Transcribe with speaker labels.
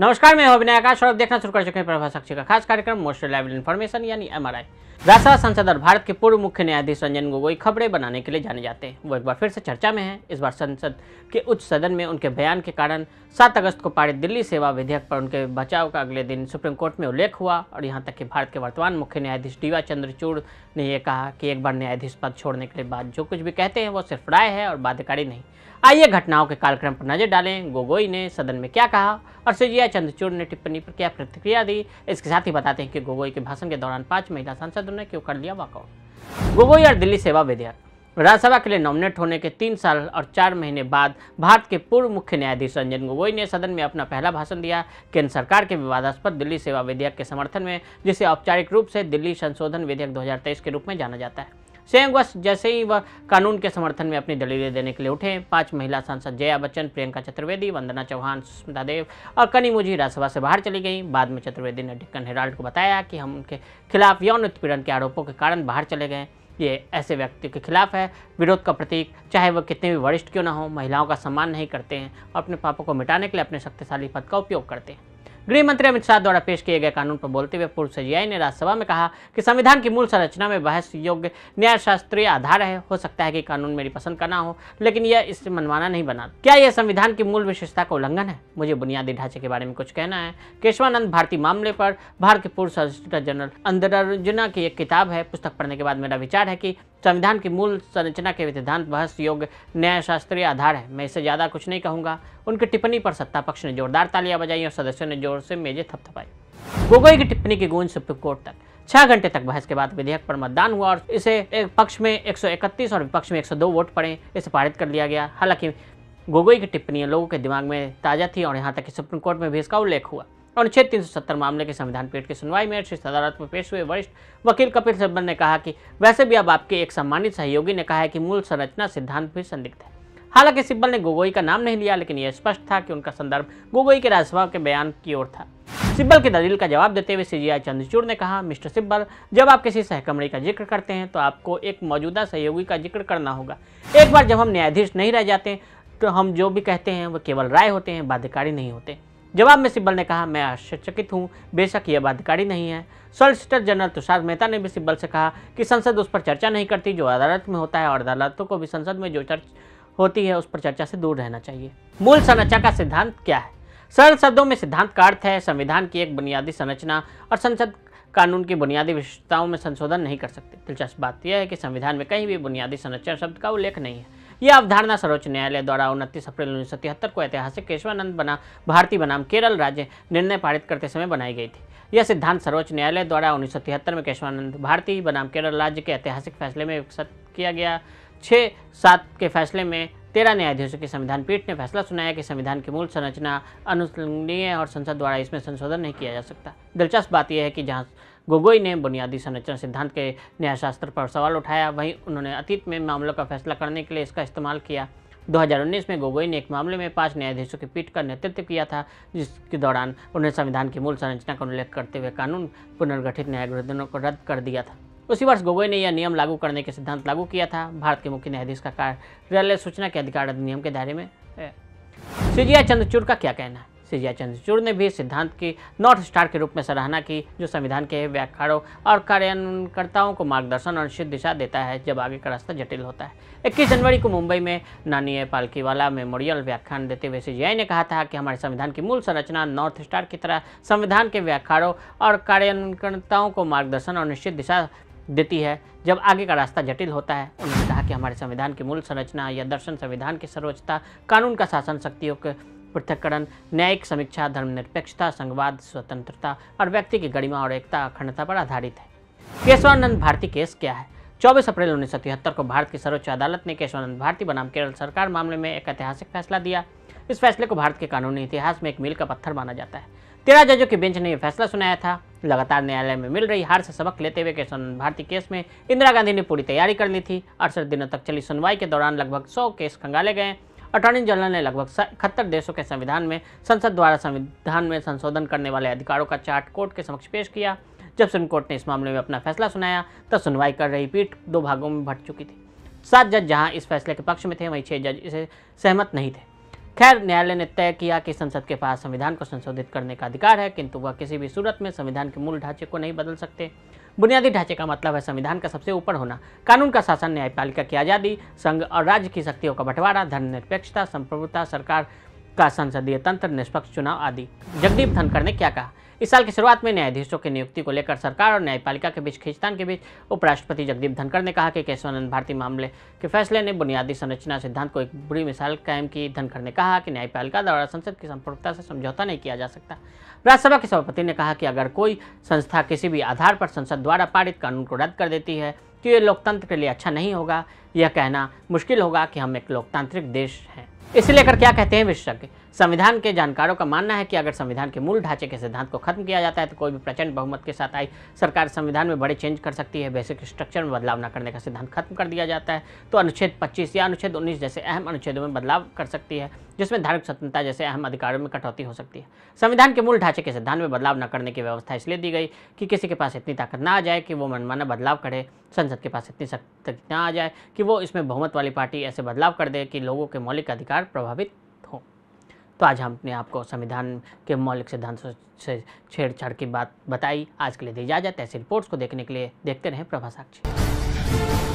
Speaker 1: नमस्कार मैं हूं अभिनय आकाश और देखना शुरू कर चुके हैं प्रभाषक साक्षी का खास कार्यक्रम मोस्ट रिलायबल इन्फॉर्मेशन यानी एमआरआई राज्यसभा सांसद और भारत के पूर्व मुख्य न्यायाधीश रंजन गोगोई खबरें बनाने के लिए जाने जाते हैं वो एक बार फिर से चर्चा में हैं इस बार संसद के उच्च सदन में उनके बयान के कारण 7 अगस्त को पारित दिल्ली सेवा विधेयक पर उनके बचाव का अगले दिन सुप्रीम कोर्ट में उल्लेख हुआ और यहाँ तक कि भारत के वर्तमान मुख्य न्यायाधीश डीवा चंद्रचूड़ ने यह कहा कि एक बार न्यायाधीश पद छोड़ने के लिए बाद जो कुछ भी कहते हैं वो सिर्फ राय है और बाध्यकारी नहीं आइए घटनाओं के कार्यक्रम पर नजर डालें गोगोई ने सदन में क्या कहा और सुजिया चंद्रचूड़ ने टिप्पणी पर क्या प्रतिक्रिया दी इसके साथ ही बताते हैं कि गोगोई के भाषण के दौरान पांच महिला सांसदों ने क्यों कर लिया वॉकआउट गोगोई और दिल्ली सेवा विधेयक राज्यसभा के लिए नॉमिनेट होने के तीन साल और चार महीने बाद भारत के पूर्व मुख्य न्यायाधीश रंजन गोगोई ने सदन में अपना पहला भाषण दिया केंद्र सरकार के विवादास्पद दिल्ली सेवा विधेयक के समर्थन में जिसे औपचारिक रूप से दिल्ली संशोधन विधेयक 2023 के रूप में जाना जाता है संयोगवश जैसे ही वह कानून के समर्थन में अपनी दलीलें देने के लिए उठे पांच महिला सांसद जया बच्चन प्रियंका चतुर्वेदी वंदना चौहान सुष्मिता देव और कनीमुझी राज्यसभा से बाहर चली गई बाद में चतुर्वेदी ने डिक्कन हेराल्ड को बताया कि हम उनके खिलाफ यौन उत्पीड़न के आरोपों के कारण बाहर चले गए ये ऐसे व्यक्ति के खिलाफ है विरोध का प्रतीक चाहे वह कितने भी वरिष्ठ क्यों ना हो महिलाओं का सम्मान नहीं करते हैं और अपने पापों को मिटाने के लिए अपने शक्तिशाली पद का उपयोग करते हैं गृह मंत्री अमित शाह द्वारा पेश किए गए कानून पर बोलते हुए पूर्व सीजीआई ने राज्यसभा में कहा कि संविधान की मूल संरचना में बहस योग्य न्यायशास्त्रीय आधार है हो सकता है कि कानून मेरी पसंद का ना हो लेकिन यह इससे मनवाना नहीं बना क्या यह संविधान की मूल विशेषता का उल्लंघन है मुझे बुनियादी ढांचे के बारे में कुछ कहना है केशवानंद भारती मामले पर भारत के पूर्व सॉलिसिटर जनरल अंदर की एक किताब है पुस्तक पढ़ने के बाद मेरा विचार है कि संविधान की मूल संरचना के सिद्धांत बहस योग्य न्यायशास्त्रीय आधार है मैं इससे ज़्यादा कुछ नहीं कहूँगा उनकी टिप्पणी पर सत्ता पक्ष ने जोरदार तालियां बजाई और सदस्यों ने जोर से मेजे थपथपाई गोगोई की टिप्पणी की गूंज सुप्रीम कोर्ट तक छह घंटे तक बहस के बाद विधेयक पर मतदान हुआ और इसे एक पक्ष में 131 और विपक्ष में 102 वोट पड़े इसे पारित कर लिया गया हालांकि गोगोई की टिप्पणियां लोगों के दिमाग में ताज़ा थी और यहाँ तक कि सुप्रीम कोर्ट में भी इसका उल्लेख हुआ अनुच्छेद 370 मामले के संविधान पीठ की सुनवाई में शीर्ष अदालत में पेश हुए वरिष्ठ वकील कपिल सिब्बल ने कहा कि वैसे भी अब आपके एक सम्मानित सहयोगी ने कहा है कि मूल संरचना सिद्धांत भी संदिग्ध है हालांकि सिब्बल ने गोगोई का नाम नहीं लिया लेकिन यह स्पष्ट था कि उनका संदर्भ गोगोई के राज्यसभा के बयान की ओर था सिब्बल की दलील का जवाब देते हुए सीजीआई चंद्रचूड़ ने कहा मिस्टर सिब्बल जब आप किसी सहकर्मी का जिक्र करते हैं तो आपको एक मौजूदा सहयोगी का जिक्र करना होगा एक बार जब हम न्यायाधीश नहीं रह जाते तो हम जो भी कहते हैं वो केवल राय होते हैं बाध्यकारी नहीं होते जवाब में सिब्बल ने कहा मैं आश्चर्यचकित हूँ बेशक यह बाध्यकारी नहीं है सॉलिसिटर जनरल तुषार मेहता ने भी सिब्बल से कहा कि संसद उस पर चर्चा नहीं करती जो अदालत में होता है और अदालतों को भी संसद में जो चर्चा होती है उस पर चर्चा से दूर रहना चाहिए मूल संरचना का सिद्धांत क्या है सरल शब्दों में सिद्धांत का अर्थ है संविधान की एक बुनियादी संरचना और संसद कानून की बुनियादी विशेषताओं में संशोधन नहीं कर सकते दिलचस्प बात यह है कि संविधान में कहीं भी बुनियादी संरचना शब्द का उल्लेख नहीं है यह अवधारणा सर्वोच्च न्यायालय द्वारा उनतीस अप्रैल उन्नीस को ऐतिहासिक केशवानंद बना भारती बनाम केरल राज्य निर्णय पारित करते समय बनाई गई थी यह सिद्धांत सर्वोच्च न्यायालय द्वारा उन्नीस में केशवानंद भारती बनाम केरल राज्य के ऐतिहासिक फैसले में विकसित किया गया छः सात के फैसले में तेरह न्यायाधीशों की संविधान पीठ ने फैसला सुनाया कि संविधान की मूल संरचना अनुसंधानीय और संसद द्वारा इसमें संशोधन नहीं किया जा सकता दिलचस्प बात यह है कि जहाँ गोगोई ने बुनियादी संरचना सिद्धांत के न्यायशास्त्र पर सवाल उठाया वहीं उन्होंने अतीत में मामलों का फैसला करने के लिए इसका इस्तेमाल किया 2019 में गोगोई ने एक मामले में पांच न्यायाधीशों की पीठ का नेतृत्व किया था जिसके दौरान उन्हें संविधान की मूल संरचना का उल्लेख करते हुए कानून पुनर्गठित न्यायाधीशों को रद्द कर दिया था उसी वर्ष गोगोई ने यह नियम लागू करने के सिद्धांत लागू किया था भारत के मुख्य न्यायाधीश का कार्यालय सूचना के अधिकार अधिनियम के दायरे में सीजीआई चंद्रचूर का क्या कहना है श्री चंद्रचूड़ ने भी सिद्धांत की नॉर्थ स्टार के रूप में सराहना की जो संविधान के व्याख्यारों और कार्यान्वयनकर्ताओं को मार्गदर्शन और निश्चित दिशा देता है जब आगे का रास्ता जटिल होता है इक्कीस जनवरी को मुंबई में नानी पालकीवाला मेमोरियल व्याख्यान देते हुए सीजीआई ने कहा था कि हमारे संविधान की मूल संरचना नॉर्थ स्टार की तरह संविधान के व्याख्यारों और कार्यान्वयनकर्ताओं को मार्गदर्शन और निश्चित दिशा देती है जब आगे का रास्ता जटिल होता है उन्होंने कहा कि हमारे संविधान की मूल संरचना या दर्शन संविधान की सर्वोच्चता कानून का शासन शक्तियों के पृथककरण न्यायिक समीक्षा धर्मनिरपेक्षता संघवाद स्वतंत्रता और व्यक्ति की गरिमा और एकता अखंडता पर आधारित है केशवानंद भारती केस क्या है 24 अप्रैल उन्नीस को भारत की सर्वोच्च अदालत ने केशवानंद भारती बनाम केरल सरकार मामले में एक ऐतिहासिक फैसला दिया इस फैसले को भारत के कानूनी इतिहास में एक मील का पत्थर माना जाता है तेरह जजों की बेंच ने यह फैसला सुनाया था लगातार न्यायालय में मिल रही हार से सबक लेते हुए केशवानंद भारती केस में इंदिरा गांधी ने पूरी तैयारी कर ली थी अड़सठ दिनों तक चली सुनवाई के दौरान लगभग सौ केस खंगाले गए अटॉर्नी जनरल ने लगभग इकहत्तर देशों के संविधान में संसद द्वारा संविधान में संशोधन करने वाले अधिकारों का चार्ट कोर्ट के समक्ष पेश किया जब सुप्रीम कोर्ट ने इस मामले में अपना फैसला सुनाया तब सुनवाई कर रही पीठ दो भागों में बट चुकी थी सात जज जहां इस फैसले के पक्ष में थे वहीं छह जज इसे सहमत नहीं थे खैर न्यायालय ने तय किया कि संसद के पास संविधान को संशोधित करने का अधिकार है किंतु वह किसी भी सूरत में संविधान के मूल ढांचे को नहीं बदल सकते बुनियादी ढांचे का मतलब है संविधान का सबसे ऊपर होना कानून का शासन न्यायपालिका की आज़ादी संघ और राज्य की शक्तियों का बंटवारा धर्मनिरपेक्षता संप्रभुता सरकार का संसदीय तंत्र निष्पक्ष चुनाव आदि जगदीप धनखड़ ने क्या कहा इस साल की शुरुआत में न्यायाधीशों की नियुक्ति को लेकर सरकार और न्यायपालिका के बीच खींचतान के बीच उपराष्ट्रपति जगदीप धनखड़ ने कहा कि केशवानंद भारती मामले के फैसले ने बुनियादी संरचना सिद्धांत को एक बुरी मिसाल कायम की धनखड़ ने कहा कि न्यायपालिका द्वारा संसद की संपूर्णता से समझौता नहीं किया जा सकता राज्यसभा के सभापति ने कहा कि अगर कोई संस्था किसी भी आधार पर संसद द्वारा पारित कानून को रद्द कर देती है तो ये लोकतंत्र के लिए अच्छा नहीं होगा यह कहना मुश्किल होगा कि हम एक लोकतांत्रिक देश हैं इसे लेकर क्या कहते हैं विशेषज्ञ संविधान के जानकारों का मानना है कि अगर संविधान के मूल ढांचे के सिद्धांत को खत्म किया जाता है तो कोई भी प्रचंड बहुमत के साथ आई सरकार संविधान में बड़े चेंज कर सकती है बेसिक स्ट्रक्चर में बदलाव न करने का सिद्धांत खत्म कर दिया जाता है तो अनुच्छेद पच्चीस या अनुच्छेद उन्नीस जैसे अहम अनुच्छेदों में बदलाव कर सकती है जिसमें धार्मिक स्वतंत्रता जैसे अहम अधिकारों में कटौती हो सकती है संविधान के मूल ढांचे के सिद्धांत में बदलाव न करने की व्यवस्था इसलिए दी गई कि किसी के पास इतनी ताकत ना आ जाए कि वो मनमाना बदलाव करे संसद के पास इतनी ताकत ना आ जाए कि वो इसमें बहुमत वाली पार्टी ऐसे बदलाव कर दे कि लोगों के मौलिक अधिकार प्रभावित तो आज हमने आपको संविधान के मौलिक सिद्धांतों से छेड़छाड़ की बात बताई आज के लिए दी तो इजाजत ऐसी रिपोर्ट्स को देखने के लिए देखते रहें प्रभा साक्षी